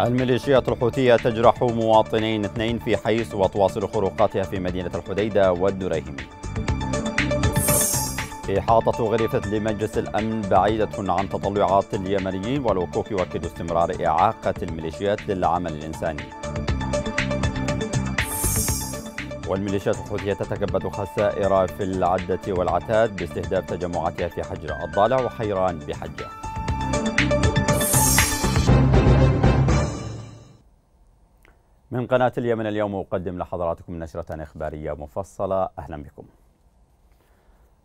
الميليشيات الحوثية تجرح مواطنين اثنين في حيس وتواصل خروقاتها في مدينة الحديدة والدريهم إحاطة غرفة لمجلس الأمن بعيدة عن تطلعات اليمنيين والوقوف يؤكد استمرار إعاقة الميليشيات للعمل الإنساني والميليشيات الحوثية تتكبد خسائر في العدة والعتاد باستهداف تجمعاتها في حجر الضالع وحيران بحجة من قناة اليمن اليوم أقدم لحضراتكم نشرة إخبارية مفصلة أهلا بكم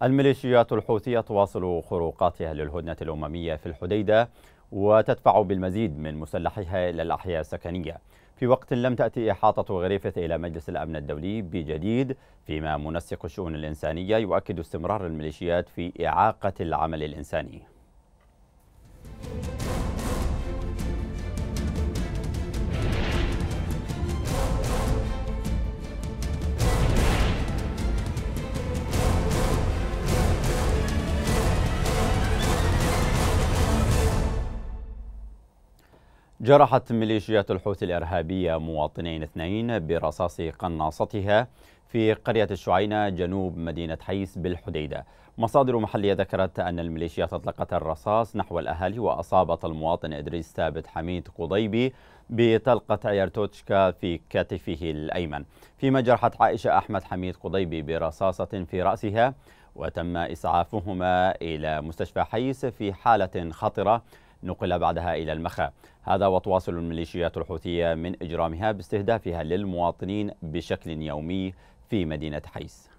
الميليشيات الحوثية تواصل خروقاتها للهدنة الأممية في الحديدة وتدفع بالمزيد من مسلحيها إلى الأحياء السكنية في وقت لم تأتي إحاطة غريفة إلى مجلس الأمن الدولي بجديد فيما منسق الشؤون الإنسانية يؤكد استمرار الميليشيات في إعاقة العمل الإنساني جرحت ميليشيات الحوثي الإرهابية مواطنين اثنين برصاص قناصتها في قرية الشعينة جنوب مدينة حيس بالحديدة مصادر محلية ذكرت أن الميليشيات أطلقت الرصاص نحو الأهالي وأصابت المواطن إدريس ثابت حميد قضيبي بطلقة عيار توتشكا في كتفه الأيمن فيما جرحت عائشة أحمد حميد قضيبي برصاصة في رأسها وتم إسعافهما إلى مستشفى حيس في حالة خطرة نقل بعدها إلى المخا هذا وتواصل الميليشيات الحوثية من إجرامها باستهدافها للمواطنين بشكل يومي في مدينة حيس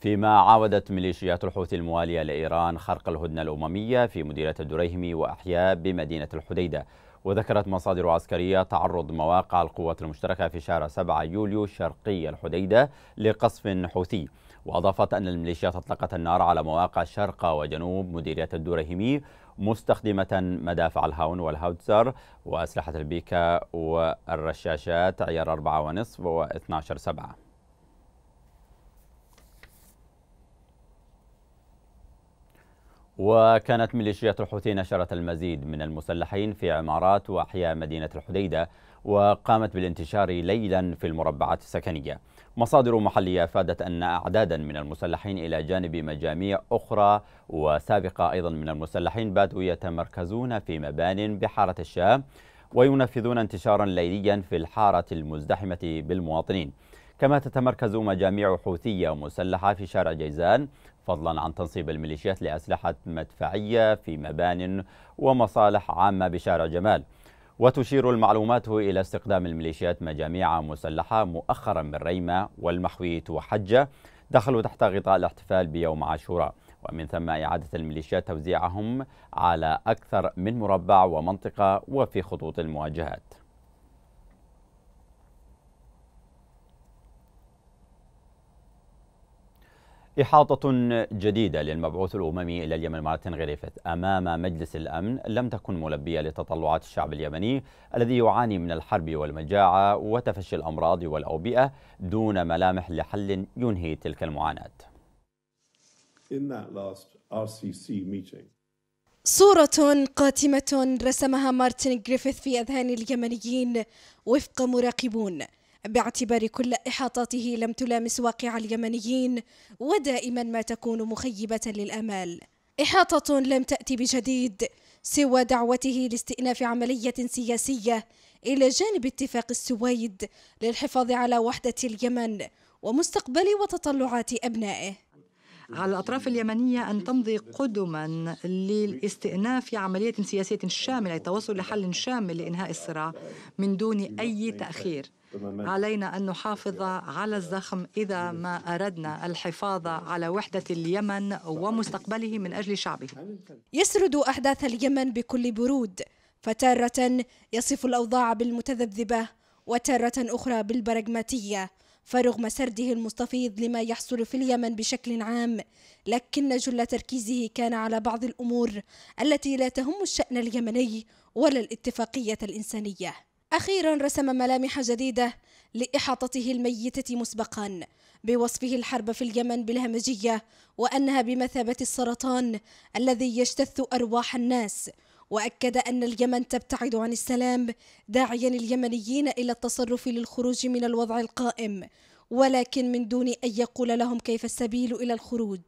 فيما عاودت ميليشيات الحوثي الموالية لإيران خرق الهدنة الأممية في مديرية الدريهمي وأحياء بمدينة الحديدة وذكرت مصادر عسكرية تعرض مواقع القوات المشتركة في شهر 7 يوليو شرقي الحديدة لقصف حوثي وأضافت أن الميليشيات أطلقت النار على مواقع شرق وجنوب مديرية الدورهمي مستخدمة مدافع الهاون والهاوتزر وأسلحة البيكا والرشاشات عيار 4.5 و 12.7 وكانت ميليشيات الحوثي نشرت المزيد من المسلحين في عمارات وأحياء مدينة الحديدة وقامت بالانتشار ليلا في المربعات السكنية مصادر محلية أفادت أن أعدادا من المسلحين إلى جانب مجاميع أخرى وسابقة أيضا من المسلحين باتوا يتمركزون في مبان بحارة الشام وينفذون انتشارا ليليا في الحارة المزدحمة بالمواطنين كما تتمركز مجاميع حوثية مسلحة في شارع جيزان فضلا عن تنصيب الميليشيات لأسلحة مدفعية في مبان ومصالح عامة بشارع جمال وتشير المعلومات إلى استخدام الميليشيات مجاميع مسلحة مؤخرا من ريمة والمحويت وحجة دخلوا تحت غطاء الاحتفال بيوم عاشوراء ومن ثم إعادة الميليشيات توزيعهم على أكثر من مربع ومنطقة وفي خطوط المواجهات إحاطة جديدة للمبعوث الأممي إلى اليمن مارتن غريفت أمام مجلس الأمن لم تكن ملبية لتطلعات الشعب اليمني الذي يعاني من الحرب والمجاعة وتفشي الأمراض والأوبئة دون ملامح لحل ينهي تلك المعاناة صورة قاتمة رسمها مارتن غريفيث في أذهان اليمنيين وفق مراقبون باعتبار كل إحاطاته لم تلامس واقع اليمنيين ودائما ما تكون مخيبة للأمال إحاطة لم تأتي بجديد سوى دعوته لاستئناف عملية سياسية إلى جانب اتفاق السويد للحفاظ على وحدة اليمن ومستقبل وتطلعات أبنائه على الأطراف اليمنية أن تمضي قدما للاستئناف عملية سياسية شاملة للتوصل لحل شامل لإنهاء الصراع من دون أي تأخير علينا أن نحافظ على الزخم إذا ما أردنا الحفاظ على وحدة اليمن ومستقبله من أجل شعبه يسرد أحداث اليمن بكل برود فتارة يصف الأوضاع بالمتذبذبة وتارة أخرى بالبراغماتية فرغم سرده المستفيض لما يحصل في اليمن بشكل عام لكن جل تركيزه كان على بعض الأمور التي لا تهم الشأن اليمني ولا الاتفاقية الإنسانية أخيرا رسم ملامح جديدة لإحاطته الميتة مسبقا بوصفه الحرب في اليمن بالهمجية وأنها بمثابة السرطان الذي يجتث أرواح الناس وأكد أن اليمن تبتعد عن السلام داعيا اليمنيين إلى التصرف للخروج من الوضع القائم ولكن من دون أن يقول لهم كيف السبيل إلى الخروج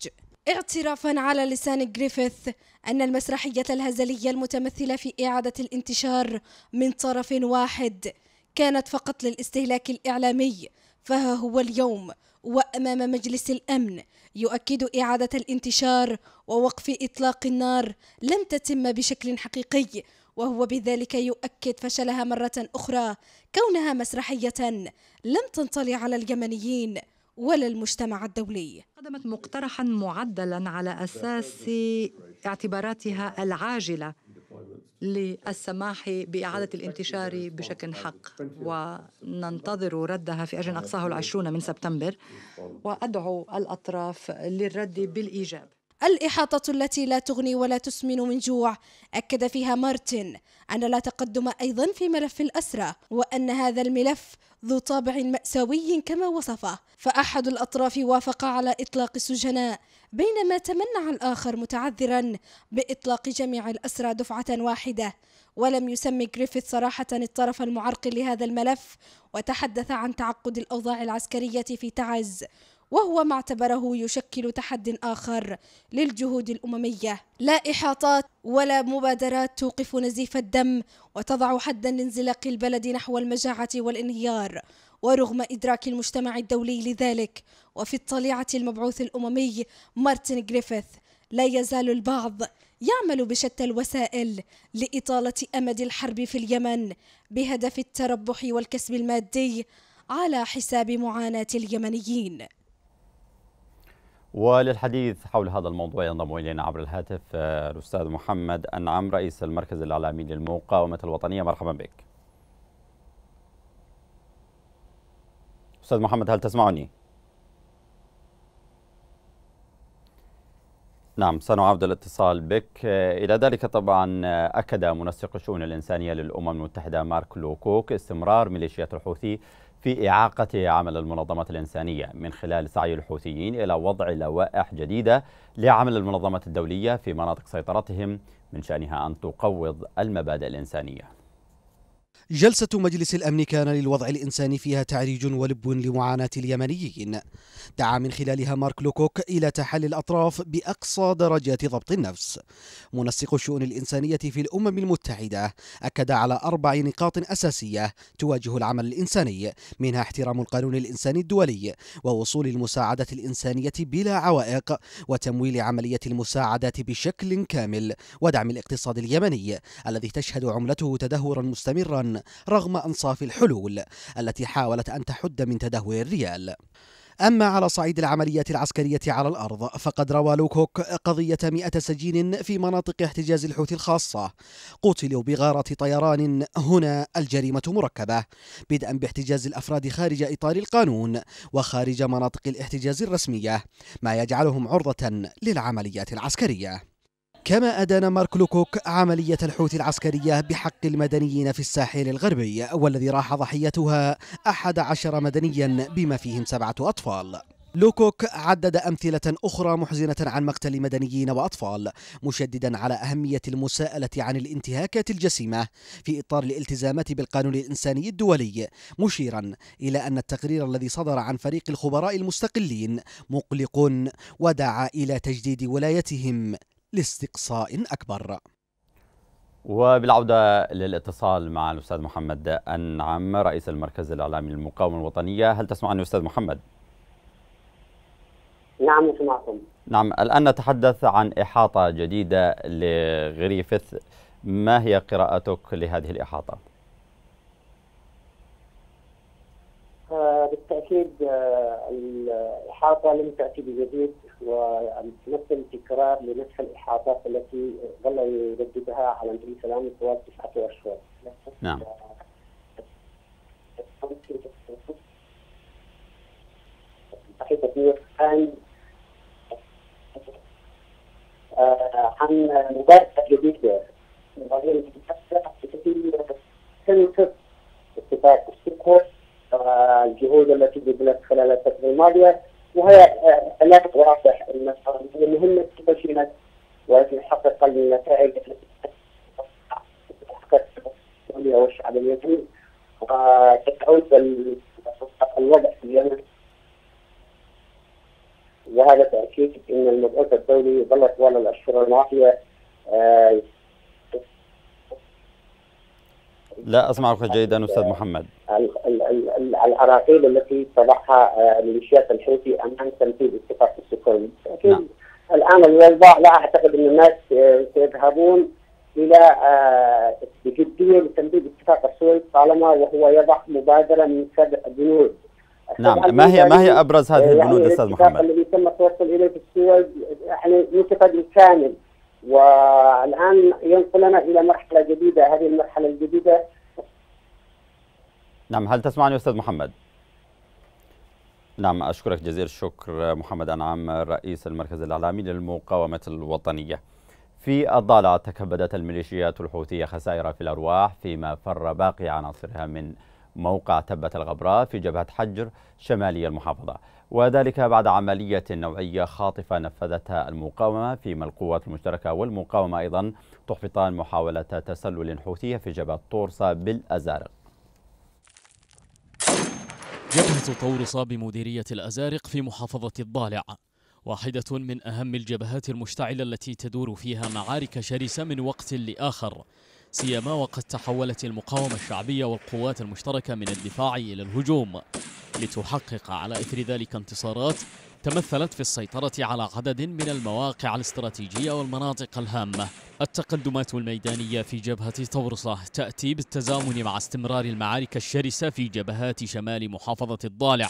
اعترافا على لسان جريفيث أن المسرحية الهزلية المتمثلة في إعادة الانتشار من طرف واحد كانت فقط للاستهلاك الإعلامي فها هو اليوم وأمام مجلس الأمن يؤكد إعادة الانتشار ووقف إطلاق النار لم تتم بشكل حقيقي وهو بذلك يؤكد فشلها مرة أخرى كونها مسرحية لم تنطلي على اليمنيين ولا المجتمع الدولي قدمت مقترحا معدلا على أساس اعتباراتها العاجلة للسماح بإعادة الانتشار بشكل حق وننتظر ردها في أجل أقصاه العشرون من سبتمبر وأدعو الأطراف للرد بالإيجاب الإحاطة التي لا تغني ولا تسمن من جوع أكد فيها مارتن أن لا تقدم أيضا في ملف الأسرة وأن هذا الملف ذو طابع مأساوي كما وصفه فأحد الأطراف وافق على إطلاق السجناء بينما تمنع الآخر متعذرا بإطلاق جميع الأسرى دفعة واحدة ولم يسمي جريفيث صراحة الطرف المعرقل لهذا الملف وتحدث عن تعقد الأوضاع العسكرية في تعز وهو ما اعتبره يشكل تحد آخر للجهود الأممية لا إحاطات ولا مبادرات توقف نزيف الدم وتضع حدا لانزلاق البلد نحو المجاعة والانهيار ورغم إدراك المجتمع الدولي لذلك وفي الطليعة المبعوث الأممي مارتن جريفيث لا يزال البعض يعمل بشتى الوسائل لإطالة أمد الحرب في اليمن بهدف التربح والكسب المادي على حساب معاناة اليمنيين وللحديث حول هذا الموضوع ينضم الينا عبر الهاتف آه، الاستاذ محمد انعم رئيس المركز الاعلامي للمقاومه الوطنيه مرحبا بك. استاذ محمد هل تسمعني؟ نعم سنعود الاتصال بك آه، إلى ذلك طبعا آه، أكد منسق الشؤون الإنسانية للأمم المتحدة مارك لوكوك استمرار ميليشيات الحوثي في إعاقة عمل المنظمات الإنسانية من خلال سعي الحوثيين إلى وضع لوائح جديدة لعمل المنظمات الدولية في مناطق سيطرتهم من شأنها أن تقوض المبادئ الإنسانية جلسة مجلس الأمن كان للوضع الإنساني فيها تعريج ولب لمعاناة اليمنيين دعا من خلالها مارك لوكوك إلى تحلي الأطراف بأقصى درجات ضبط النفس منسق الشؤون الإنسانية في الأمم المتحدة أكد على أربع نقاط أساسية تواجه العمل الإنساني منها احترام القانون الإنساني الدولي ووصول المساعدة الإنسانية بلا عوائق وتمويل عملية المساعدات بشكل كامل ودعم الاقتصاد اليمني الذي تشهد عملته تدهورا مستمرا رغم أنصاف الحلول التي حاولت أن تحد من تدهور الريال أما على صعيد العمليات العسكرية على الأرض فقد روى لوكوك قضية مئة سجين في مناطق احتجاز الحوثي الخاصة قتلوا بغارة طيران هنا الجريمة مركبة بدءا باحتجاز الأفراد خارج إطار القانون وخارج مناطق الاحتجاز الرسمية ما يجعلهم عرضة للعمليات العسكرية كما أدان مارك لوكوك عملية الحوث العسكرية بحق المدنيين في الساحل الغربي والذي راح ضحيتها أحد عشر مدنيا بما فيهم سبعة أطفال لوكوك عدد أمثلة أخرى محزنة عن مقتل مدنيين وأطفال مشددا على أهمية المساءلة عن الانتهاكات الجسيمة في إطار الالتزامات بالقانون الإنساني الدولي مشيرا إلى أن التقرير الذي صدر عن فريق الخبراء المستقلين مقلق ودعا إلى تجديد ولايتهم لاستقصاء أكبر وبالعودة للاتصال مع الأستاذ محمد أنعم رئيس المركز الإعلامي للمقاومة الوطنية هل تسمعني أستاذ محمد؟ نعم سمعكم نعم الآن نتحدث عن إحاطة جديدة لغريفث ما هي قراءتك لهذه الإحاطة؟ بالتاكيد آه، الاحاطه لم تاتي بجديد وتمثل تكرار لنفس الاحاطات التي ظل يرددها على نبي السلام طوال تسعه اشهر. نعم. آه، عن عن مبادئ جديده مبادئ جديده تنتج اتفاق السكر الجهود التي بذلت خلال الفتره الماضيه وهي علاج واضح ان السعوديه مهمه تبشينا ولكن حقق النتائج السعوديه والشعب اليمني وتتعود الوضع في اليمن وهذا تاكيد ان المبعوث الدولي ظل طوال الاشهر الماضيه آه، لا أسمعك جيدا أستاذ محمد العراقيل التي تضعها آه، ميليشيات الحوثي أمام تنفيذ اتفاق السكون نعم. الآن الوضع لا أعتقد أن الناس آه، سيذهبون إلى بجدية آه، لتنفيذ اتفاق السويس طالما وهو يضع مبادرة من سبع بنود نعم ما هي ما هي يعني، ابرز هذه يعني البنود يعني استاذ محمد؟ الذي تم التوصل اليه في السويد يعني ينتقد كامل والان ينقلنا الى مرحله جديده هذه المرحله الجديده نعم هل تسمعني استاذ محمد؟ نعم أشكرك جزيل الشكر محمد أنعام رئيس المركز الإعلامي للمقاومة الوطنية في الضالع تكبدت الميليشيات الحوثية خسائر في الأرواح فيما فر باقي عناصرها من موقع تبة الغبراء في جبهة حجر شمالي المحافظة وذلك بعد عملية نوعية خاطفة نفذتها المقاومة فيما القوات المشتركة والمقاومة أيضا تحبطان محاولة تسلل حوثية في جبهة طورصة بالأزارق جبهة طورصة بمديرية الأزارق في محافظة الضالع واحدة من أهم الجبهات المشتعلة التي تدور فيها معارك شرسة من وقت لآخر سيما وقد تحولت المقاومة الشعبية والقوات المشتركة من الدفاع إلى الهجوم لتحقق على إثر ذلك انتصارات تمثلت في السيطرة على عدد من المواقع الاستراتيجية والمناطق الهامة التقدمات الميدانية في جبهة طورصة تأتي بالتزامن مع استمرار المعارك الشرسة في جبهات شمال محافظة الضالع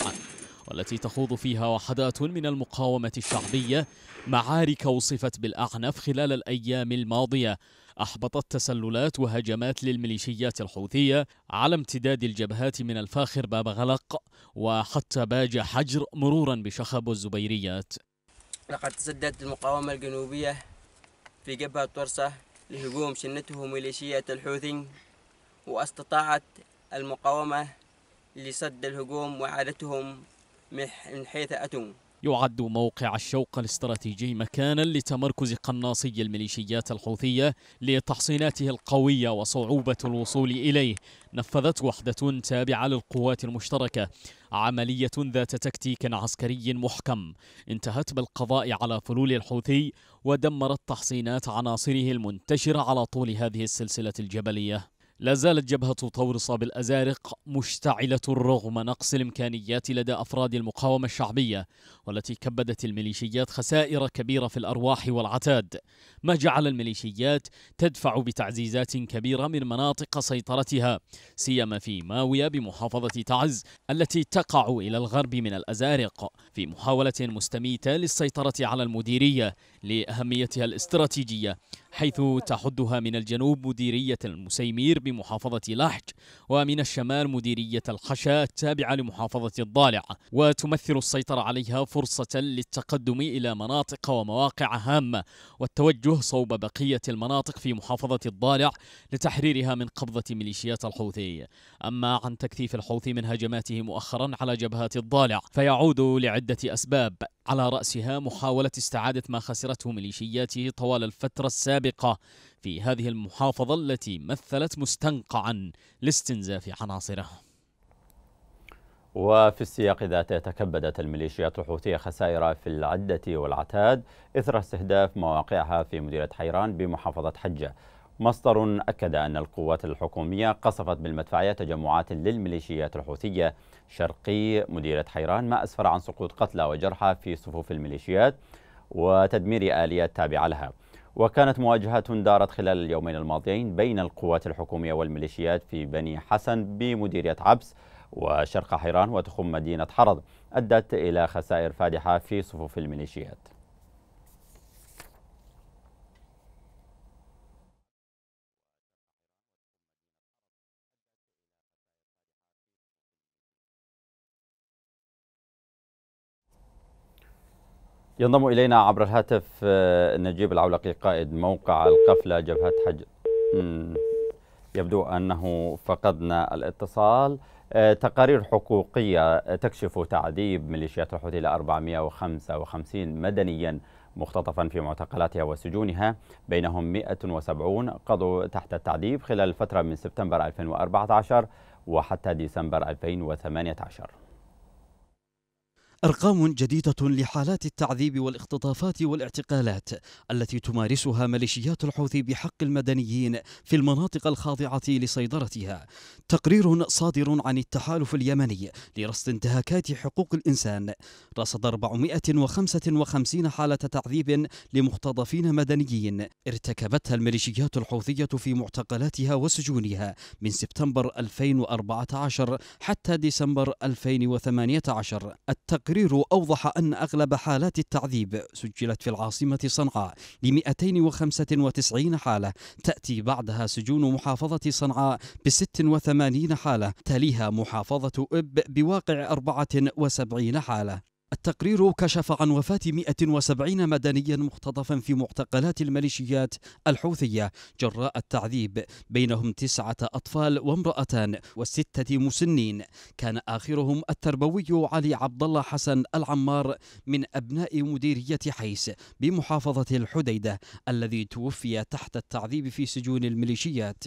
والتي تخوض فيها وحدات من المقاومة الشعبية معارك وصفت بالأعنف خلال الأيام الماضية أحبطت تسللات وهجمات للميليشيات الحوثية على امتداد الجبهات من الفاخر باب غلق وحتى باج حجر مرورا بشخب والزبيريات لقد تسددت المقاومة الجنوبية في جبهة طرسة لهجوم شنته ميليشيات الحوثي واستطاعت المقاومة لسد الهجوم وعادتهم من حيث أتوا يعد موقع الشوق الاستراتيجي مكانا لتمركز قناصي الميليشيات الحوثية لتحصيناته القوية وصعوبة الوصول إليه نفذت وحدة تابعة للقوات المشتركة عملية ذات تكتيك عسكري محكم انتهت بالقضاء على فلول الحوثي ودمرت تحصينات عناصره المنتشرة على طول هذه السلسلة الجبلية لا زالت جبهة طورصة بالأزارق مشتعلة رغم نقص الإمكانيات لدى أفراد المقاومة الشعبية والتي كبدت الميليشيات خسائر كبيرة في الأرواح والعتاد ما جعل الميليشيات تدفع بتعزيزات كبيرة من مناطق سيطرتها سيما في ماوية بمحافظة تعز التي تقع إلى الغرب من الأزارق في محاولة مستميتة للسيطرة على المديرية لأهميتها الاستراتيجية حيث تحدها من الجنوب مديرية المسيمير بمحافظة لحج ومن الشمال مديرية الحشا التابعة لمحافظة الضالع وتمثل السيطرة عليها فرصة للتقدم إلى مناطق ومواقع هامة والتوجه صوب بقية المناطق في محافظة الضالع لتحريرها من قبضة ميليشيات الحوثي أما عن تكثيف الحوثي من هجماته مؤخرا على جبهات الضالع فيعود لعدة أسباب على رأسها محاولة استعادة ما خسرته ميليشياته طوال الفترة السابقة في هذه المحافظة التي مثلت مستنقعا لاستنزاف عناصره وفي السياق ذاته تكبدت الميليشيات الحوثية خسائر في العدة والعتاد إثر استهداف مواقعها في مديرة حيران بمحافظة حجة مصدر أكد أن القوات الحكومية قصفت بالمدفعية تجمعات للميليشيات الحوثية شرقي مديرة حيران ما أسفر عن سقوط قتلى وجرحى في صفوف الميليشيات وتدمير آليات تابعة لها وكانت مواجهات دارت خلال اليومين الماضيين بين القوات الحكومية والميليشيات في بني حسن بمديرية عبس وشرق حيران وتخم مدينة حرض أدت إلى خسائر فادحة في صفوف الميليشيات ينضم الينا عبر الهاتف آه، نجيب العولقي قائد موقع القفله جبهه حج يبدو انه فقدنا الاتصال آه، تقارير حقوقيه آه، تكشف تعذيب ميليشيات الحوثي ل 455 مدنيا مختطفا في معتقلاتها وسجونها بينهم 170 قضوا تحت التعذيب خلال الفتره من سبتمبر 2014 وحتى ديسمبر 2018 أرقام جديدة لحالات التعذيب والاختطافات والاعتقالات التي تمارسها ميليشيات الحوثي بحق المدنيين في المناطق الخاضعة لسيطرتها. تقرير صادر عن التحالف اليمني لرصد انتهاكات حقوق الإنسان رصد 455 حالة تعذيب لمختطفين مدنيين ارتكبتها الميليشيات الحوثية في معتقلاتها وسجونها من سبتمبر 2014 حتى ديسمبر 2018. التقرير التقرير أوضح أن أغلب حالات التعذيب سجلت في العاصمة صنعاء ل 295 حالة تأتي بعدها سجون محافظة صنعاء ب 86 حالة تليها محافظة إب بواقع 74 حالة التقرير كشف عن وفاة 170 مدنيا مختطفا في معتقلات الميليشيات الحوثية جراء التعذيب بينهم تسعة أطفال وامرأتان وستة مسنين كان آخرهم التربوي علي عبد الله حسن العمار من أبناء مديرية حيس بمحافظة الحديدة الذي توفي تحت التعذيب في سجون الميليشيات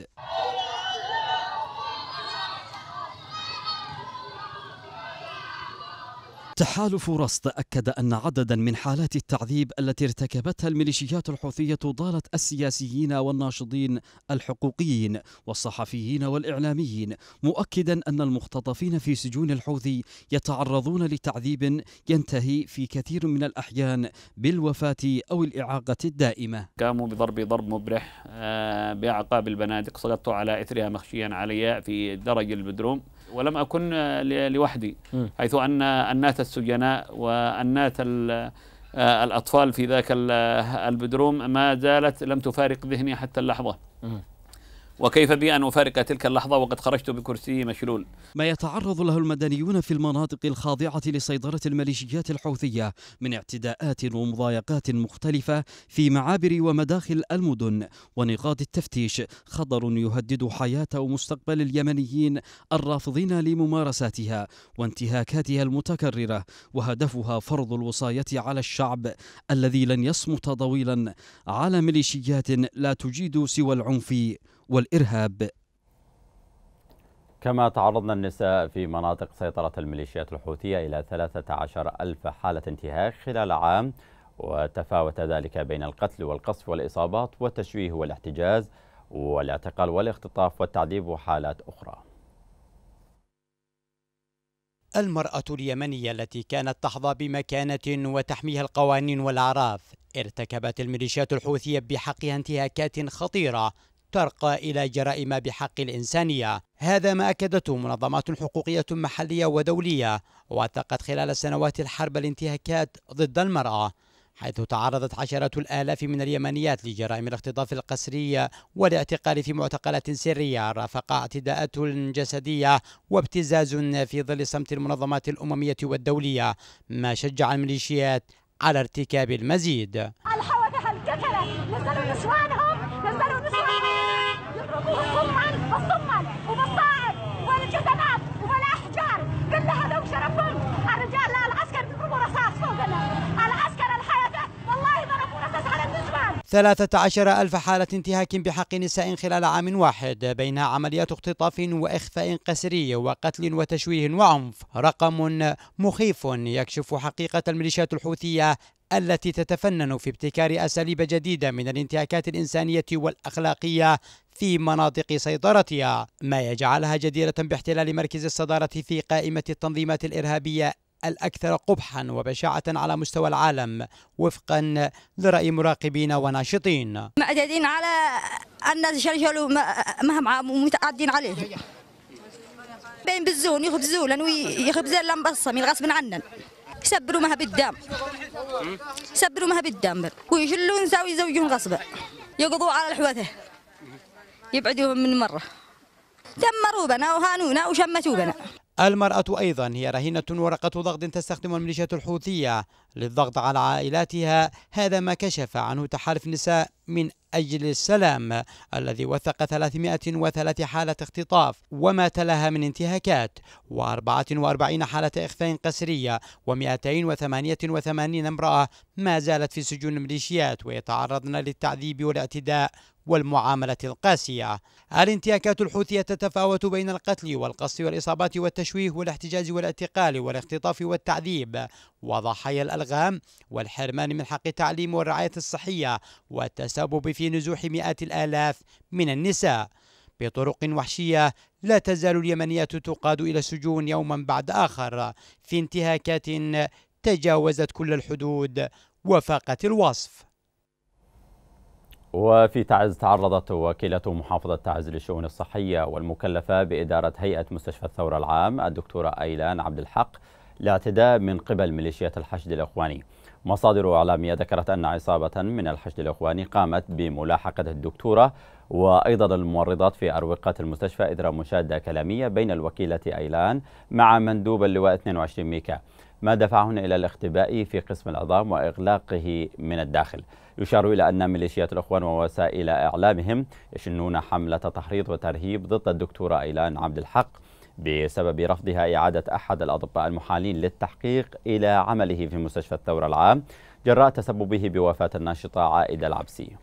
تحالف رصد أكد أن عددا من حالات التعذيب التي ارتكبتها الميليشيات الحوثية ضالت السياسيين والناشطين الحقوقيين والصحفيين والإعلاميين مؤكدا أن المختطفين في سجون الحوثي يتعرضون لتعذيب ينتهي في كثير من الأحيان بالوفاة أو الإعاقة الدائمة قاموا بضربي ضرب مبرح آه، بأعقاب البنادق سقطت على إثرها مخشيا عليا في درج البدروم ولم أكن آه، لوحدي حيث أن أنات السجناء وأنات آه، الأطفال في ذاك آه، البدروم ما زالت لم تفارق ذهني حتى اللحظة وكيف بي أن أفارق تلك اللحظة وقد خرجت بكرسي مشلول ما يتعرض له المدنيون في المناطق الخاضعة لسيطرة الميليشيات الحوثية من اعتداءات ومضايقات مختلفة في معابر ومداخل المدن ونقاط التفتيش خطر يهدد حياة ومستقبل اليمنيين الرافضين لممارساتها وانتهاكاتها المتكررة وهدفها فرض الوصاية على الشعب الذي لن يصمت طويلا على ميليشيات لا تجيد سوى العنف والإرهاب كما تعرضنا النساء في مناطق سيطرة الميليشيات الحوثية إلى 13 ألف حالة انتهاك خلال عام وتفاوت ذلك بين القتل والقصف والإصابات والتشويه والاحتجاز والاعتقال والاختطاف والتعذيب وحالات أخرى المرأة اليمنية التي كانت تحظى بمكانة وتحميها القوانين والأعراف ارتكبت الميليشيات الحوثية بحقها انتهاكات خطيرة ترقى إلى جرائم بحق الإنسانية هذا ما أكدته منظمات حقوقية محلية ودولية وثقت خلال سنوات الحرب الانتهاكات ضد المرأة حيث تعرضت عشرات الآلاف من اليمنيات لجرائم الاختطاف القسري والاعتقال في معتقلات سرية رافق اعتداءات جسدية وابتزاز في ظل صمت المنظمات الأممية والدولية ما شجع الميليشيات على ارتكاب المزيد 13 ألف حالة انتهاك بحق نساء خلال عام واحد بينها عمليات اختطاف وإخفاء قسري وقتل وتشويه وعنف رقم مخيف يكشف حقيقة الميليشيات الحوثية التي تتفنن في ابتكار أساليب جديدة من الانتهاكات الإنسانية والأخلاقية في مناطق سيطرتها ما يجعلها جديرة باحتلال مركز الصدارة في قائمة التنظيمات الإرهابية الأكثر قبحا وبشاعة على مستوى العالم وفقا لرأي مراقبين وناشطين معتادين على أن شرشلوا مهم متعدين عليه بين بالزون يخب زولا وياخذ زلا من غصب عنا سبروا مها بالدم سبروا مها بالدم ويشلوا نساء ويزوجون غصبا يقضوا على الحوثة يبعدوهم من مره دمروا بنا وهانونا وشمتوا بنا المرأة أيضا هي رهينة ورقة ضغط تستخدمها الميليشيات الحوثية للضغط على عائلاتها هذا ما كشف عنه تحالف النساء من أجل السلام الذي وثق 303 حالة اختطاف وما تلاها من انتهاكات و44 حالة إخفاء قسرية و288 امرأة ما زالت في سجون الميليشيات ويتعرضن للتعذيب والاعتداء والمعاملة القاسية الانتهاكات الحوثية تتفاوت بين القتل والقصف والإصابات والتشويه والاحتجاز والاعتقال والاختطاف والتعذيب وضحايا الألغام والحرمان من حق التعليم والرعاية الصحية والتسبب في في نزوح مئات الآلاف من النساء بطرق وحشية لا تزال اليمنيات تقاد إلى السجون يوما بعد آخر في انتهاكات تجاوزت كل الحدود وفاقت الوصف وفي تعز تعرضت وكيلة محافظة تعز للشؤون الصحية والمكلفة بإدارة هيئة مستشفى الثورة العام الدكتورة أيلان عبد الحق لاعتداء من قبل ميليشيات الحشد الإخواني مصادر إعلامية ذكرت أن عصابة من الحشد الإخواني قامت بملاحقة الدكتورة وأيضا الممرضات في أروقة المستشفى إثر مشادة كلامية بين الوكيلة أيلان مع مندوب اللواء 22 ميكا ما دفعهن إلى الاختباء في قسم العظام وإغلاقه من الداخل يشار إلى أن ميليشيات الأخوان ووسائل إعلامهم يشنون حملة تحريض وترهيب ضد الدكتورة أيلان عبد الحق بسبب رفضها إعادة أحد الأطباء المحالين للتحقيق إلى عمله في مستشفى الثورة العام جراء تسببه بوفاة الناشطة عائدة العبسي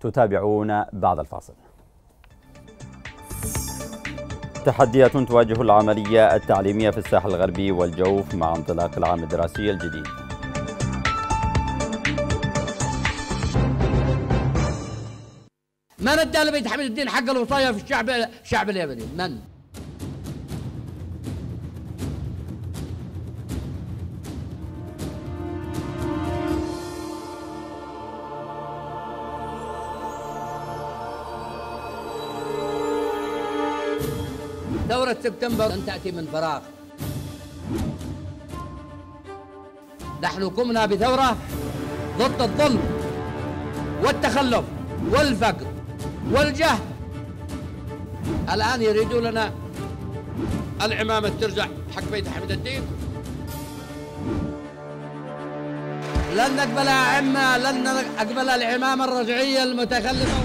تتابعون بعد الفاصل تحديات تواجه العملية التعليمية في الساحل الغربي والجوف مع انطلاق العام الدراسي الجديد من ادى لبيت حميد الدين حق الوصايه في الشعب الشعب اليمني من؟ ثورة سبتمبر لن تأتي من فراغ نحن قمنا بثورة ضد الظلم والتخلف والفقر والجهل الآن يريدون لنا العمامة ترجع حق بيت حمد الدين لن نقبل أعمة لن نقبل العمامة الرجعية المتخلفة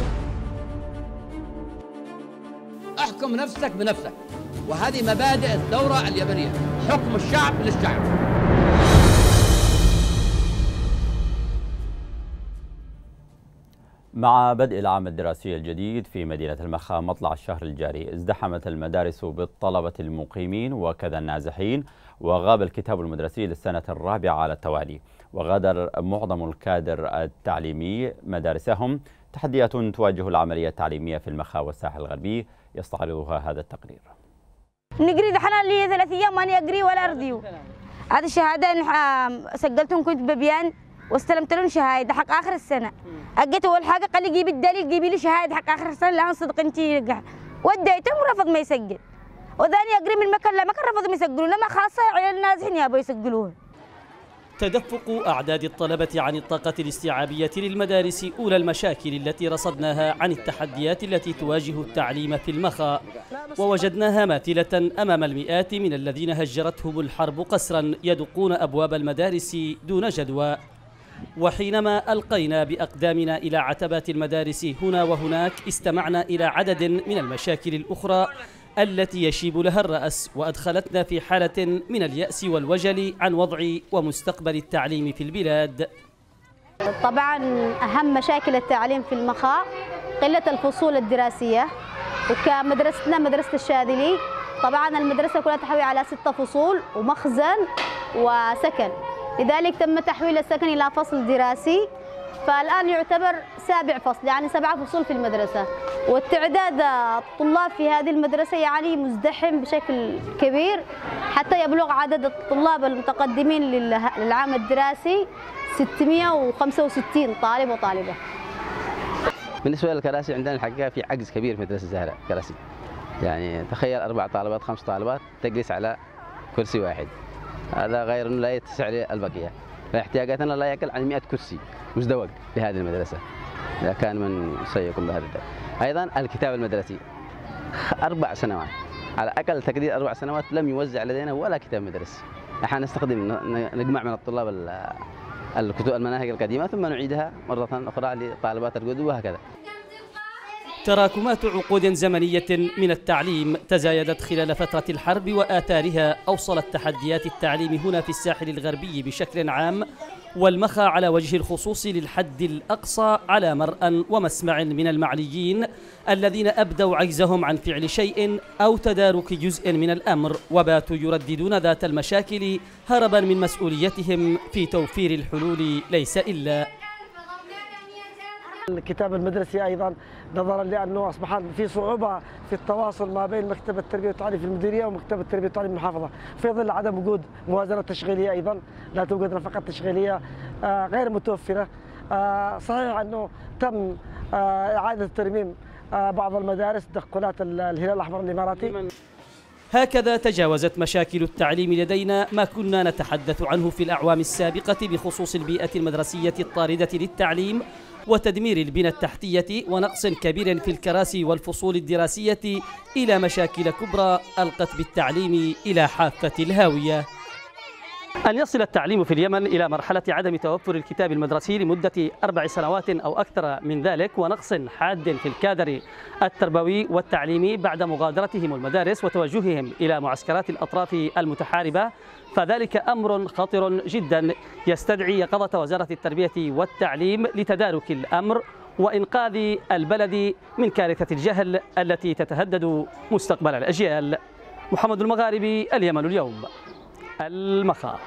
احكم نفسك بنفسك وهذه مبادئ الثورة اليمنية حكم الشعب للشعب مع بدء العام الدراسي الجديد في مدينة المخا مطلع الشهر الجاري ازدحمت المدارس بالطلبة المقيمين وكذا النازحين وغاب الكتاب المدرسي للسنة الرابعة على التوالي وغادر معظم الكادر التعليمي مدارسهم تحديات تواجه العملية التعليمية في المخا والساحل الغربي يستعرضها هذا التقرير نقري دحنا لي ثلاث أيام ما أقري ولا أرضي هذه الشهادة سجلتهم كنت ببيان واستلمت لهم شهاده حق اخر السنه اجيت اول حاجه قال لي جيبي الدليل جيبي لي شهاده حق اخر السنه لا صدق انت وديتهم ورفض ما يسجل وثاني اقري من مكان لا مكان ما يسجلون لما خاصه عيال نازحين يابوا يسجلوه تدفق أعداد الطلبة عن الطاقة الاستيعابية للمدارس أولى المشاكل التي رصدناها عن التحديات التي تواجه التعليم في المخا ووجدناها ماثلة أمام المئات من الذين هجرتهم الحرب قسرا يدقون أبواب المدارس دون جدوى وحينما ألقينا بأقدامنا إلى عتبات المدارس هنا وهناك استمعنا إلى عدد من المشاكل الأخرى التي يشيب لها الرأس وأدخلتنا في حالة من اليأس والوجل عن وضع ومستقبل التعليم في البلاد طبعا أهم مشاكل التعليم في المخاء قلة الفصول الدراسية وكمدرستنا مدرسة الشاذلي طبعا المدرسة كلها تحوي على ستة فصول ومخزن وسكن لذلك تم تحويل السكن إلى فصل دراسي فالآن يعتبر سابع فصل يعني سبعة فصول في المدرسة والتعداد الطلاب في هذه المدرسة يعني مزدحم بشكل كبير حتى يبلغ عدد الطلاب المتقدمين للعام الدراسي 665 طالب وطالبة بالنسبة للكراسي عندنا الحقيقة في عجز كبير في مدرسة الزهرة كراسي يعني تخيل أربع طالبات خمس طالبات تجلس على كرسي واحد هذا غير أنه لا يتسع للبقية فاحتياجاتنا لا يقل عن 100 كرسي مزدوج لهذه المدرسة إذا كان من سيقوم بهذا الدور أيضا الكتاب المدرسي أربع سنوات على أقل تقدير أربع سنوات لم يوزع لدينا ولا كتاب مدرسي احنا نستخدم نجمع من الطلاب الكتب المناهج القديمة ثم نعيدها مرة أخرى لطالبات الجدد وهكذا تراكمات عقود زمنية من التعليم تزايدت خلال فترة الحرب وآثارها أوصلت تحديات التعليم هنا في الساحل الغربي بشكل عام والمخا على وجه الخصوص للحد الأقصى على مرأى ومسمع من المعنيين الذين أبدوا عجزهم عن فعل شيء أو تدارك جزء من الأمر وباتوا يرددون ذات المشاكل هربا من مسؤوليتهم في توفير الحلول ليس إلا الكتاب المدرسي ايضا نظرا لانه اصبح في صعوبه في التواصل ما بين مكتب التربيه والتعليم في المديريه ومكتب التربيه والتعليم المحافظه في ظل عدم وجود موازنه تشغيليه ايضا لا توجد نفقات تشغيليه آه، غير متوفره آه، صحيح انه تم آه، اعاده ترميم بعض المدارس تدخلات الهلال الاحمر الاماراتي هكذا تجاوزت مشاكل التعليم لدينا ما كنا نتحدث عنه في الأعوام السابقة بخصوص البيئة المدرسية الطاردة للتعليم وتدمير البنى التحتية ونقص كبير في الكراسي والفصول الدراسية إلى مشاكل كبرى ألقت بالتعليم إلى حافة الهاوية أن يصل التعليم في اليمن إلى مرحلة عدم توفر الكتاب المدرسي لمدة أربع سنوات أو أكثر من ذلك ونقص حاد في الكادر التربوي والتعليمي بعد مغادرتهم المدارس وتوجههم إلى معسكرات الأطراف المتحاربة فذلك أمر خطر جدا يستدعي يقظة وزارة التربية والتعليم لتدارك الأمر وإنقاذ البلد من كارثة الجهل التي تتهدد مستقبل الأجيال محمد المغاربي اليمن اليوم المخاض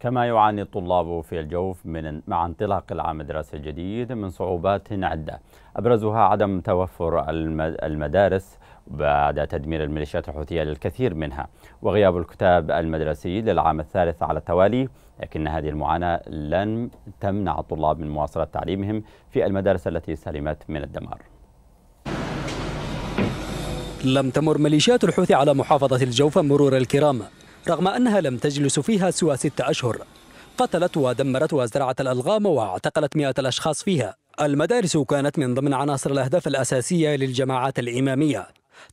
كما يعاني الطلاب في الجوف من مع انطلاق العام الدراسي الجديد من صعوبات عدة أبرزها عدم توفر المدارس بعد تدمير الميليشيات الحوثية للكثير منها وغياب الكتاب المدرسي للعام الثالث على التوالي لكن هذه المعاناة لن تمنع الطلاب من مواصلة تعليمهم في المدارس التي سلمت من الدمار لم تمر ميليشيات الحوثي على محافظة الجوف مرور الكرام رغم أنها لم تجلس فيها سوى ست أشهر قتلت ودمرت وزرعت الألغام واعتقلت مئة الأشخاص فيها المدارس كانت من ضمن عناصر الأهداف الأساسية للجماعات الإمامية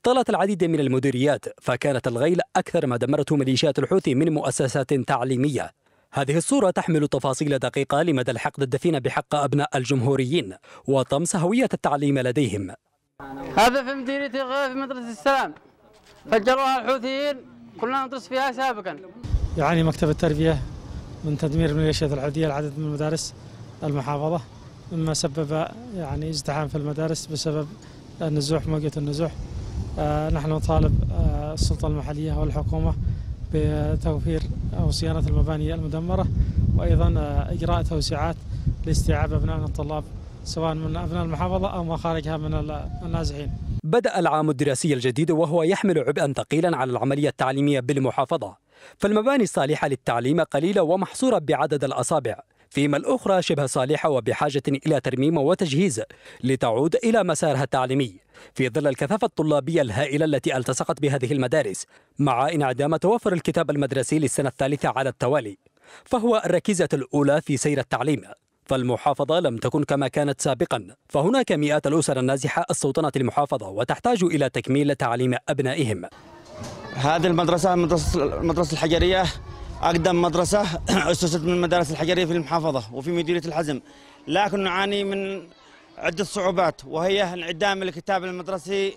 طالت العديد من المديريات فكانت الغيل أكثر ما دمرته ميليشيات الحوثي من مؤسسات تعليمية هذه الصورة تحمل تفاصيل دقيقة لمدى الحقد الدفين بحق أبناء الجمهوريين وطمس هوية التعليم لديهم هذا في مديرية الغيل في مدرسة السلام فجروها الحوثيين كلنا ندرس فيها سابقا يعاني مكتب التربية من تدمير ميليشيات العودية العدد من المدارس المحافظة مما سبب يعني ازدحام في المدارس بسبب النزوح موجة النزوح آه، نحن نطالب آه، السلطة المحلية والحكومة بتوفير أو صيانة المباني المدمرة وأيضا آه، إجراء توسعات لاستيعاب أبناء الطلاب سواء من أبناء المحافظة أو ما خارجها من النازحين بدأ العام الدراسي الجديد وهو يحمل عبئا ثقيلا على العملية التعليمية بالمحافظة فالمباني الصالحة للتعليم قليلة ومحصورة بعدد الأصابع فيما الأخرى شبه صالحة وبحاجة إلى ترميم وتجهيز لتعود إلى مسارها التعليمي في ظل الكثافة الطلابية الهائلة التي التصقت بهذه المدارس مع انعدام توفر الكتاب المدرسي للسنة الثالثة على التوالي فهو الركيزة الأولى في سير التعليم فالمحافظة لم تكن كما كانت سابقا فهناك مئات الأسر النازحة السلطنة المحافظة وتحتاج إلى تكميل تعليم أبنائهم هذه المدرسة المدرسة الحجرية أقدم مدرسة أسست من المدارس الحجرية في المحافظة وفي مديرية الحزم لكن نعاني من عدة صعوبات وهي انعدام الكتاب المدرسي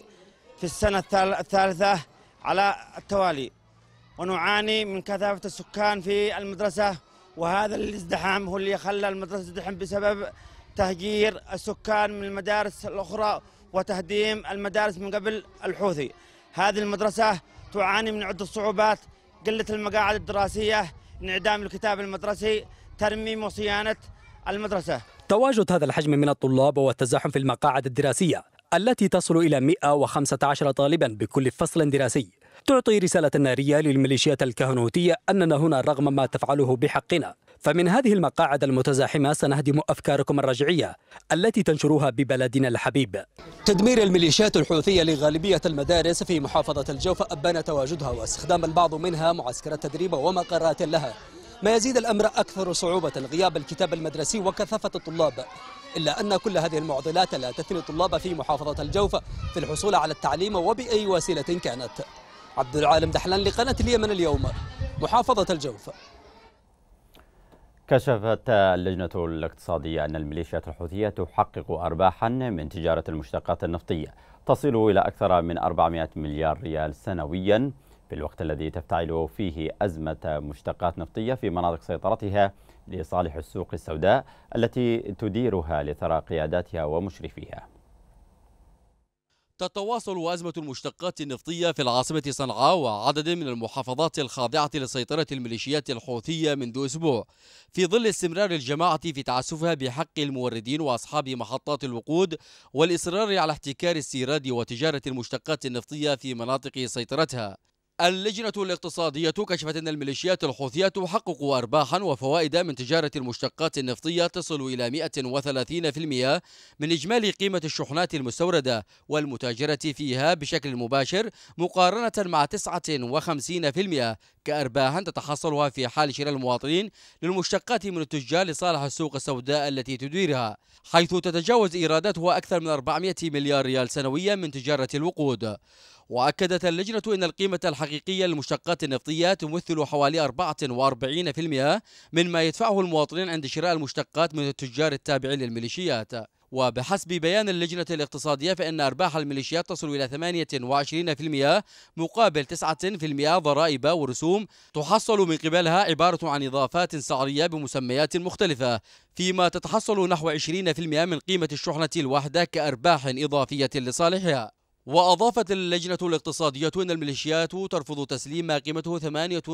في السنة الثالثة على التوالي ونعاني من كثافة السكان في المدرسة وهذا الازدحام هو اللي خلى المدرسة تزدحم بسبب تهجير السكان من المدارس الأخرى وتهديم المدارس من قبل الحوثي هذه المدرسة تعاني من عدة صعوبات قلة المقاعد الدراسية انعدام الكتاب المدرسي ترميم وصيانة المدرسة تواجد هذا الحجم من الطلاب والتزاحم في المقاعد الدراسية التي تصل إلى 115 طالبا بكل فصل دراسي تعطي رسالة نارية للميليشيات الكهنوتية أننا هنا رغم ما تفعله بحقنا فمن هذه المقاعد المتزاحمة سنهدم أفكاركم الرجعية التي تنشروها ببلدنا الحبيب تدمير الميليشيات الحوثية لغالبية المدارس في محافظة الجوف أبان تواجدها واستخدام البعض منها معسكرات تدريب ومقرات لها ما يزيد الأمر أكثر صعوبة غياب الكتاب المدرسي وكثافة الطلاب إلا أن كل هذه المعضلات لا تثني الطلاب في محافظة الجوف في الحصول على التعليم وبأي وسيلة كانت عبد العالم دحلان لقناة اليمن اليوم محافظة الجوف كشفت اللجنة الاقتصادية أن الميليشيات الحوثية تحقق أرباحا من تجارة المشتقات النفطية تصل إلى أكثر من 400 مليار ريال سنويا في الوقت الذي تفتعل فيه أزمة مشتقات نفطية في مناطق سيطرتها لصالح السوق السوداء التي تديرها لثرى قياداتها ومشرفيها تتواصل أزمة المشتقات النفطية في العاصمة صنعاء وعدد من المحافظات الخاضعة لسيطرة الميليشيات الحوثية منذ أسبوع في ظل استمرار الجماعة في تعسفها بحق الموردين وأصحاب محطات الوقود والإصرار على احتكار السيراد وتجارة المشتقات النفطية في مناطق سيطرتها اللجنة الاقتصادية كشفت أن الميليشيات الحوثية تحقق أرباحا وفوائد من تجارة المشتقات النفطية تصل إلى 130% من إجمالي قيمة الشحنات المستوردة والمتاجرة فيها بشكل مباشر مقارنة مع 59% كأرباح تتحصلها في حال شراء المواطنين للمشتقات من التجار لصالح السوق السوداء التي تديرها حيث تتجاوز إيراداتها أكثر من 400 مليار ريال سنويا من تجارة الوقود وأكدت اللجنة أن القيمة الحقيقية للمشتقات النفطية تمثل حوالي 44% مما يدفعه المواطنين عند شراء المشتقات من التجار التابعين للميليشيات وبحسب بيان اللجنة الاقتصادية فإن أرباح الميليشيات تصل إلى 28% مقابل 9% ضرائب ورسوم تحصل من قبلها عبارة عن إضافات سعرية بمسميات مختلفة فيما تتحصل نحو 20% من قيمة الشحنة الواحدة كأرباح إضافية لصالحها وأضافت اللجنة الاقتصادية أن الميليشيات ترفض تسليم ما قيمته 8%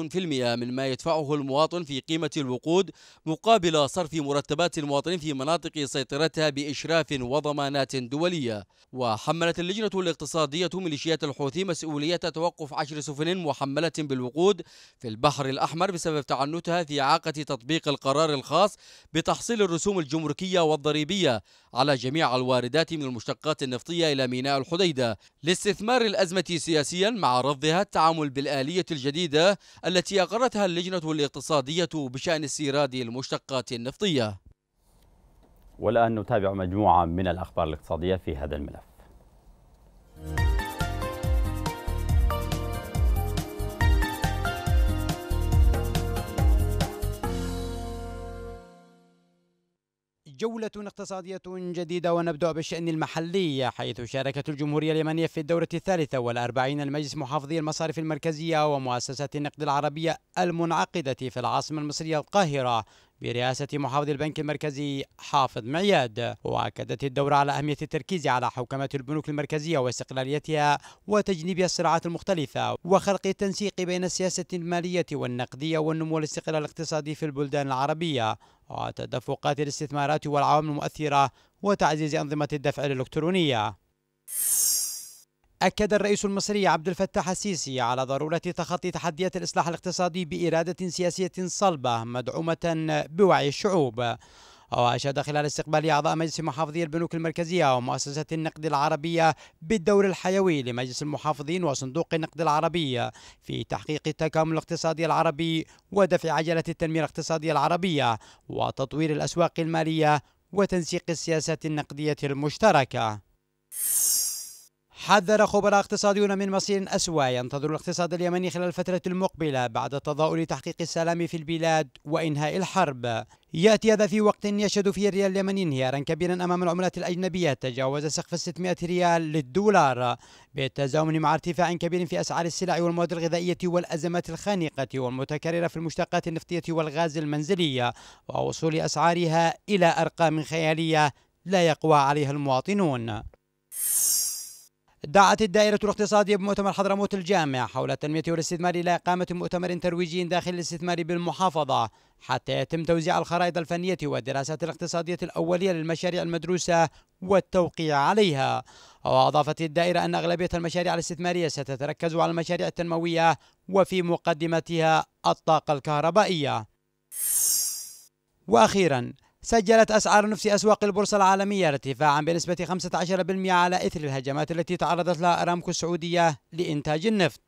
من ما يدفعه المواطن في قيمة الوقود مقابل صرف مرتبات المواطنين في مناطق سيطرتها بإشراف وضمانات دولية وحملت اللجنة الاقتصادية ميليشيات الحوثي مسؤولية توقف عشر سفن محملة بالوقود في البحر الأحمر بسبب تعنتها في إعاقة تطبيق القرار الخاص بتحصيل الرسوم الجمركية والضريبية على جميع الواردات من المشتقات النفطية إلى ميناء الحديدة لاستثمار الأزمة سياسيا مع رفضها التعامل بالآلية الجديدة التي أقرتها اللجنة الاقتصادية بشأن استيراد المشتقات النفطية والآن نتابع مجموعة من الأخبار الاقتصادية في هذا الملف Thank you. جولة اقتصادية جديدة ونبدأ بالشأن المحلي حيث شاركت الجمهورية اليمنية في الدورة الثالثة والأربعين المجلس محافظي المصارف المركزية ومؤسسة النقد العربية المنعقدة في العاصمة المصرية القاهرة برئاسة محافظ البنك المركزي حافظ معياد وأكدت الدورة على أهمية التركيز على حوكمة البنوك المركزية واستقلاليتها وتجنيب الصراعات المختلفة وخلق التنسيق بين السياسة المالية والنقدية والنمو والاستقلال الاقتصادي في البلدان العربية وتدفقات الاستثمارات والعوامل المؤثرة وتعزيز أنظمة الدفع الإلكترونية أكد الرئيس المصري عبد الفتاح السيسي على ضرورة تخطي تحديات الإصلاح الاقتصادي بإرادة سياسية صلبة مدعومة بوعي الشعوب وأشاد خلال استقبال أعضاء مجلس محافظي البنوك المركزية ومؤسسة النقد العربية بالدور الحيوي لمجلس المحافظين وصندوق النقد العربي في تحقيق التكامل الاقتصادي العربي ودفع عجلة التنمية الاقتصادية العربية وتطوير الأسواق المالية وتنسيق السياسات النقدية المشتركة حذر خبراء اقتصاديون من مصير أسوأ ينتظر الاقتصاد اليمني خلال الفترة المقبلة بعد تضاؤل تحقيق السلام في البلاد وإنهاء الحرب يأتي هذا في وقت يشهد فيه الريال اليمني انهيارا كبيرا أمام العملات الأجنبية تجاوز سقف 600 ريال للدولار بالتزامن مع ارتفاع كبير في أسعار السلع والمواد الغذائية والأزمات الخانقة والمتكررة في المشتقات النفطية والغاز المنزلية ووصول أسعارها إلى أرقام خيالية لا يقوى عليها المواطنون دعت الدائرة الاقتصادية بمؤتمر حضرموت الجامع حول التنمية والاستثمار إلى إقامة مؤتمر ترويجي داخل الاستثمار بالمحافظة حتى يتم توزيع الخرائط الفنية والدراسات الاقتصادية الأولية للمشاريع المدروسة والتوقيع عليها وأضافت الدائرة أن أغلبية المشاريع الاستثمارية ستتركز على المشاريع التنموية وفي مقدمتها الطاقة الكهربائية وأخيرا سجلت أسعار نفس أسواق البورصة العالمية ارتفاعا بنسبة 15% على إثر الهجمات التي تعرضت لها أرامكو السعودية لإنتاج النفط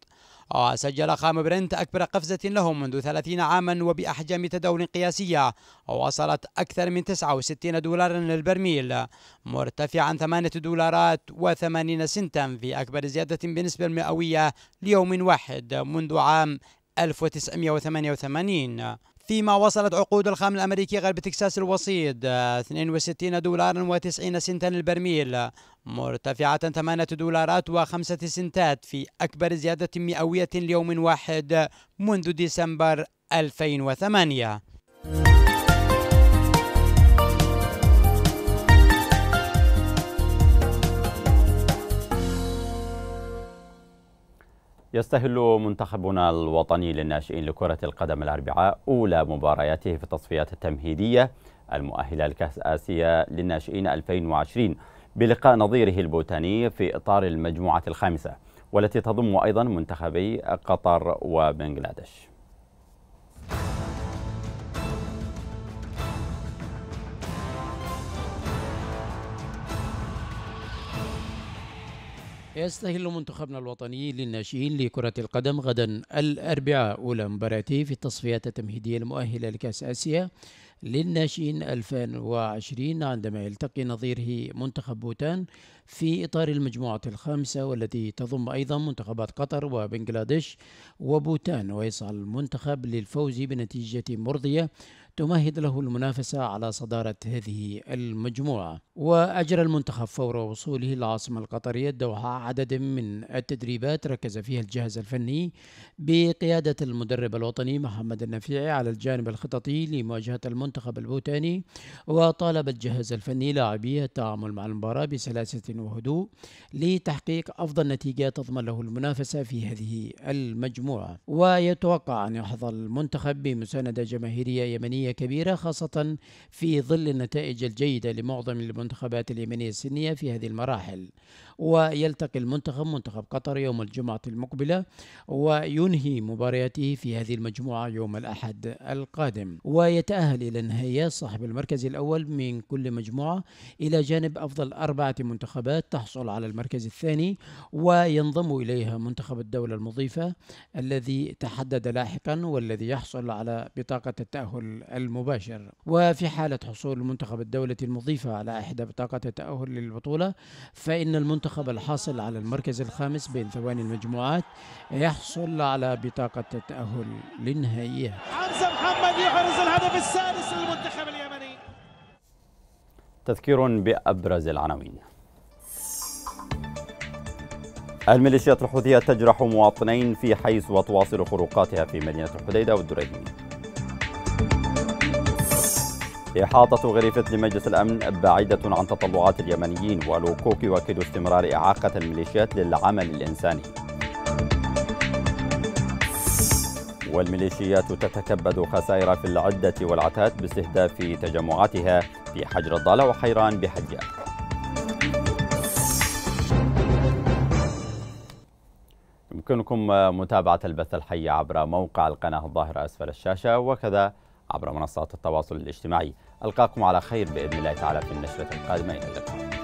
وسجل آه، خام برنت أكبر قفزة له منذ 30 عاما وبأحجام تداول قياسية وصلت أكثر من 69 دولارا للبرميل مرتفعا 8 دولارات و80 سنتا في أكبر زيادة بنسبة مئوية ليوم واحد منذ عام 1988 فيما وصلت عقود الخام الأمريكي غرب تكساس الوسيط 62 آه، دولارا و90 سنتا البرميل مرتفعة 8 دولارات و5 سنتات في أكبر زيادة مئوية ليوم واحد منذ ديسمبر 2008 يستهل منتخبنا الوطني للناشئين لكرة القدم الأربعاء أولى مبارياته في التصفيات التمهيدية المؤهلة لكأس آسيا للناشئين 2020 بلقاء نظيره البوتاني في إطار المجموعة الخامسة والتي تضم أيضا منتخبي قطر وبنغلاديش. يستهل منتخبنا الوطني للناشئين لكرة القدم غدا الأربعاء أولى مبارياته في التصفيات التمهيدية المؤهلة لكأس آسيا للناشئين 2020 عندما يلتقي نظيره منتخب بوتان في إطار المجموعة الخامسة والتي تضم أيضا منتخبات قطر وبنغلاديش وبوتان ويسعى المنتخب للفوز بنتيجة مرضية تمهد له المنافسة على صدارة هذه المجموعة وأجرى المنتخب فور وصوله العاصمة القطرية الدوحة عدد من التدريبات ركز فيها الجهاز الفني بقيادة المدرب الوطني محمد النفيعي على الجانب الخططي لمواجهة المنتخب البوتاني وطالب الجهاز الفني لاعبيه التعامل مع المباراة بسلاسة وهدوء لتحقيق أفضل نتيجة تضمن له المنافسة في هذه المجموعة ويتوقع أن يحظى المنتخب بمساندة جماهيرية يمنية كبيرة خاصة في ظل النتائج الجيدة لمعظم المنتخبات اليمنية السنية في هذه المراحل ويلتقي المنتخب منتخب قطر يوم الجمعة المقبلة وينهي مبارياته في هذه المجموعة يوم الأحد القادم ويتأهل إلى النهائيات صاحب المركز الأول من كل مجموعة إلى جانب أفضل أربعة منتخبات تحصل على المركز الثاني وينضم إليها منتخب الدولة المضيفة الذي تحدد لاحقا والذي يحصل على بطاقة التأهل المباشر وفي حالة حصول منتخب الدولة المضيفة على إحدى بطاقة التأهل للبطولة فإن المنتخب المنتخب الحاصل على المركز الخامس بين ثواني المجموعات يحصل على بطاقة التأهل للنهائيات حمزة محمد يحرز الهدف السادس للمنتخب اليمني تذكير بأبرز العناوين الميليشيات الحوثية تجرح مواطنين في حيث وتواصل خروقاتها في مدينة الحديدة والدريدين إحاطة غريفة لمجلس الأمن بعيدة عن تطلعات اليمنيين والوكوك يؤكد استمرار إعاقة الميليشيات للعمل الإنساني والميليشيات تتكبد خسائر في العدة والعتاد باستهداف تجمعاتها في حجر الضالة وحيران بحجة يمكنكم متابعة البث الحي عبر موقع القناة الظاهرة أسفل الشاشة وكذا عبر منصات التواصل الاجتماعي ألقاكم على خير بإذن الله تعالى في النشرة القادمة إلى اللقاء